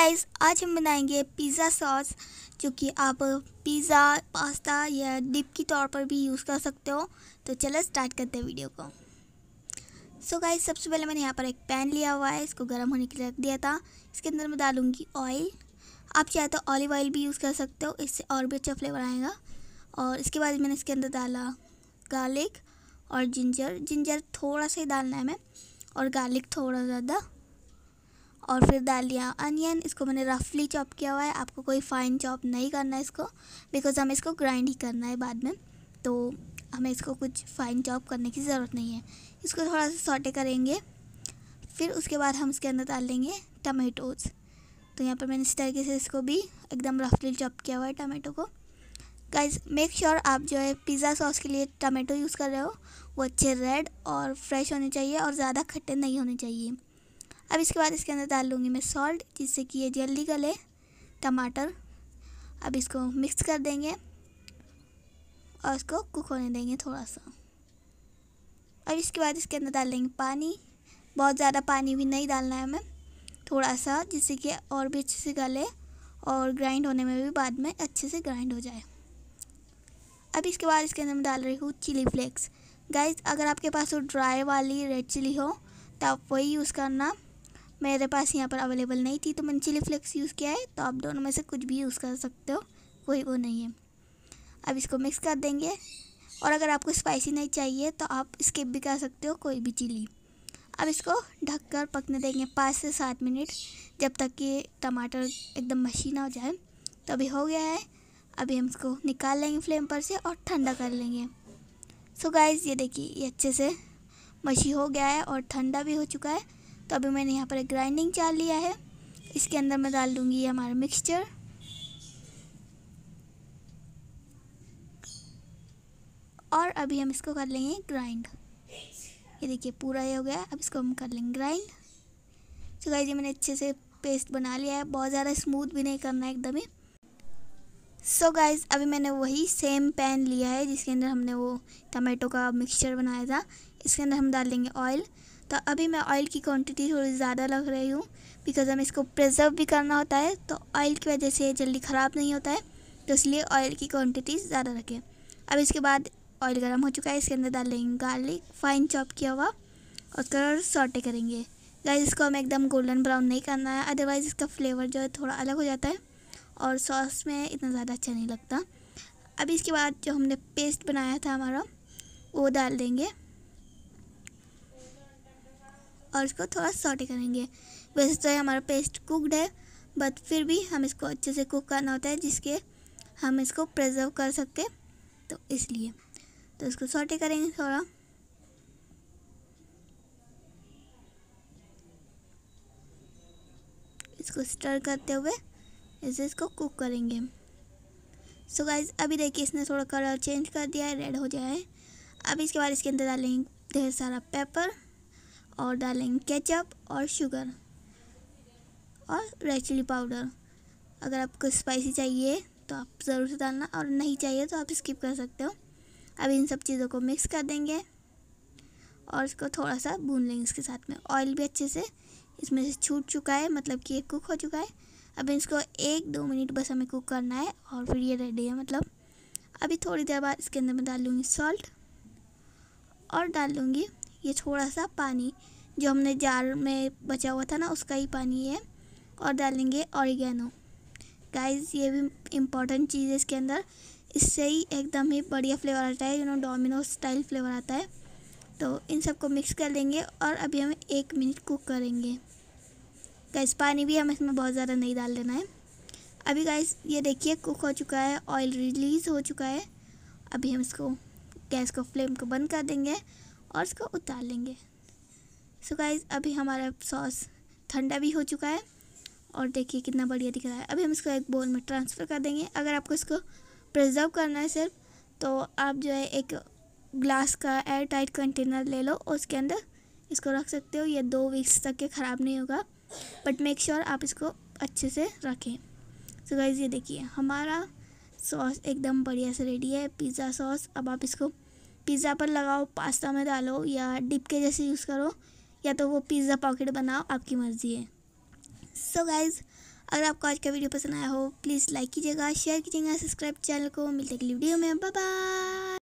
guys आज हम बनाएंगे पिज़्ज़ा सॉस जो कि आप पिज़्ज़ा पास्ता या डिप के तौर पर भी यूज़ कर सकते हो तो चलो स्टार्ट करते हैं वीडियो को सो so गाइस सबसे पहले मैंने यहाँ पर एक पैन लिया हुआ है इसको गर्म होने के लिए रख दिया था इसके अंदर मैं डालूँगी ऑयल आप चाहे तो ऑलिव ऑयल भी यूज़ कर सकते हो इससे और भी अच्छा फ्लेवर आएगा और इसके बाद मैंने इसके अंदर डाला गार्लिक और जिंजर जिंजर थोड़ा सा ही डालना है मैं और गार्लिक थोड़ा ज़्यादा और फिर डाल लिया अनियन इसको मैंने रफली चॉप किया हुआ है आपको कोई फाइन चॉप नहीं करना है इसको बिकॉज हमें इसको ग्राइंड ही करना है बाद में तो हमें इसको कुछ फाइन चॉप करने की ज़रूरत नहीं है इसको थोड़ा सा सॉटे करेंगे फिर उसके बाद हम इसके अंदर डाल लेंगे टमेटोज़ तो यहाँ पर मैंने इस तरीके से इसको भी एकदम रफली चॉप किया हुआ है टमाटो को गाइज मेक श्योर आप जो है पिज़्ज़ा सॉस के लिए टमाटो यूज़ कर रहे हो वो अच्छे रेड और फ्रेश होने चाहिए और ज़्यादा खट्टे नहीं होने चाहिए अब इसके बाद इसके अंदर डाल लूँगी मैं सॉल्ट जिससे कि ये जल्दी गले टमाटर अब इसको मिक्स कर देंगे और इसको कुक होने देंगे थोड़ा सा अब इसके बाद इसके अंदर डाल देंगे पानी बहुत ज़्यादा पानी भी नहीं डालना है हमें थोड़ा सा जिससे कि और भी अच्छे से गले और ग्राइंड होने में भी बाद में अच्छे से ग्राइंड हो जाए अब इसके बाद इसके अंदर मैं डाल रही हूँ चिली फ्लेक्स गाइज अगर आपके पास वो ड्राई वाली रेड चिली हो तो आप वही यूज़ करना मेरे पास यहाँ पर अवेलेबल नहीं थी तो मैंने चिली फ्लेक्स यूज़ किया है तो आप दोनों में से कुछ भी यूज़ कर सकते हो कोई वो नहीं है अब इसको मिक्स कर देंगे और अगर आपको स्पाइसी नहीं चाहिए तो आप स्किप भी कर सकते हो कोई भी चिली अब इसको ढककर पकने देंगे पाँच से सात मिनट जब तक कि टमाटर एकदम मशीन हो जाए तो अभी हो गया है अभी हम इसको निकाल लेंगे फ्लेम पर से और ठंडा कर लेंगे सो so गाइज़ ये देखिए ये अच्छे से मशी हो गया है और ठंडा भी हो चुका है तो अभी मैंने यहाँ पर एक ग्राइंडिंग चाल लिया है इसके अंदर मैं डाल दूँगी हमारा मिक्सचर और अभी हम इसको कर लेंगे ग्राइंड ये देखिए पूरा ये हो गया अब इसको हम कर लेंगे ग्राइंड तो गाइज ये मैंने अच्छे से पेस्ट बना लिया है बहुत ज़्यादा स्मूथ भी नहीं करना है एकदम ही सो so गाइज अभी मैंने वही सेम पैन लिया है जिसके अंदर हमने वो टमाटो का मिक्सचर बनाया था इसके अंदर हम डाल लेंगे ऑयल तो अभी मैं ऑयल की क्वांटिटी थोड़ी ज़्यादा लग रही हूँ बिकॉज हमें इसको प्रिजर्व भी करना होता है तो ऑयल की वजह से जल्दी ख़राब नहीं होता है तो इसलिए ऑयल की क्वांटिटी ज़्यादा रखें अब इसके बाद ऑयल गर्म हो चुका है इसके अंदर डालेंगे गार्लिक फाइन चॉप किया हुआ और उसका सॉटे करेंगे गाइस इसको हमें एकदम गोल्डन ब्राउन नहीं करना है अदरवाइज़ इसका फ्लेवर जो है थोड़ा अलग हो जाता है और सॉस में इतना ज़्यादा अच्छा नहीं लगता अब इसके बाद जो हमने पेस्ट बनाया था हमारा वो डाल देंगे और इसको थोड़ा सॉटे करेंगे वैसे तो हमारा पेस्ट कुकड है बट फिर भी हम इसको अच्छे से कुक करना होता है जिसके हम इसको प्रिजर्व कर सकते तो इसलिए तो इसको सॉटे करेंगे थोड़ा इसको स्टर करते हुए इसे इसको कुक करेंगे सो so गाइज अभी देखिए इसने थोड़ा कलर चेंज कर दिया है रेड हो गया है अब इसके बाद इसके अंदर डालेंगे ढेर सारा पेपर और डालेंगे केचप और शुगर और रेड चिली पाउडर अगर आपको स्पाइसी चाहिए तो आप ज़रूर से डालना और नहीं चाहिए तो आप स्किप कर सकते हो अब इन सब चीज़ों को मिक्स कर देंगे और इसको थोड़ा सा भून लेंगे इसके साथ में ऑयल भी अच्छे से इसमें से छूट चुका है मतलब कि ये कुक हो चुका है अब इसको एक दो मिनट बस हमें कुक करना है और फिर ये रेडी है मतलब अभी थोड़ी देर बाद इसके अंदर मैं डाल लूँगी सॉल्ट और डाल लूँगी ये थोड़ा सा पानी जो हमने जार में बचा हुआ था ना उसका ही पानी है और डालेंगे ऑरिगेनो गाइस ये भी इम्पॉर्टेंट चीज़ है इसके अंदर इससे ही एकदम ही बढ़िया फ्लेवर आता है you know Domino style flavour आता है तो इन सबको मिक्स कर लेंगे और अभी हम एक मिनट कुक करेंगे गैस पानी भी हमें इसमें बहुत ज़्यादा नहीं डाल देना है अभी गाइस ये देखिए कुक हो चुका है ऑयल रिलीज़ हो चुका है अभी हम इसको गैस को फ्लेम को बंद कर देंगे और इसको उतार लेंगे सो so गाइज अभी हमारा सॉस ठंडा भी हो चुका है और देखिए कितना बढ़िया दिख रहा है अभी हम इसको एक बोल में ट्रांसफ़र कर देंगे अगर आपको इसको प्रिजर्व करना है सिर्फ तो आप जो है एक ग्लास का एयर टाइट कंटेनर ले लो और उसके अंदर इसको रख सकते हो ये दो वीक्स तक के ख़राब नहीं होगा बट मेक श्योर आप इसको अच्छे से रखें सो so गाइज़ ये देखिए हमारा सॉस एकदम बढ़िया से रेडी है पिज़्ज़ा सॉस अब आप इसको पिज़्ज़ा पर लगाओ पास्ता में डालो या डिप के जैसे यूज़ करो या तो वो पिज़्ज़ा पॉकेट बनाओ आपकी मर्ज़ी है सो so गाइज़ अगर आपको आज का वीडियो पसंद आया हो प्लीज़ लाइक कीजिएगा शेयर कीजिएगा सब्सक्राइब चैनल को मिलते अगली वीडियो में बाय बाय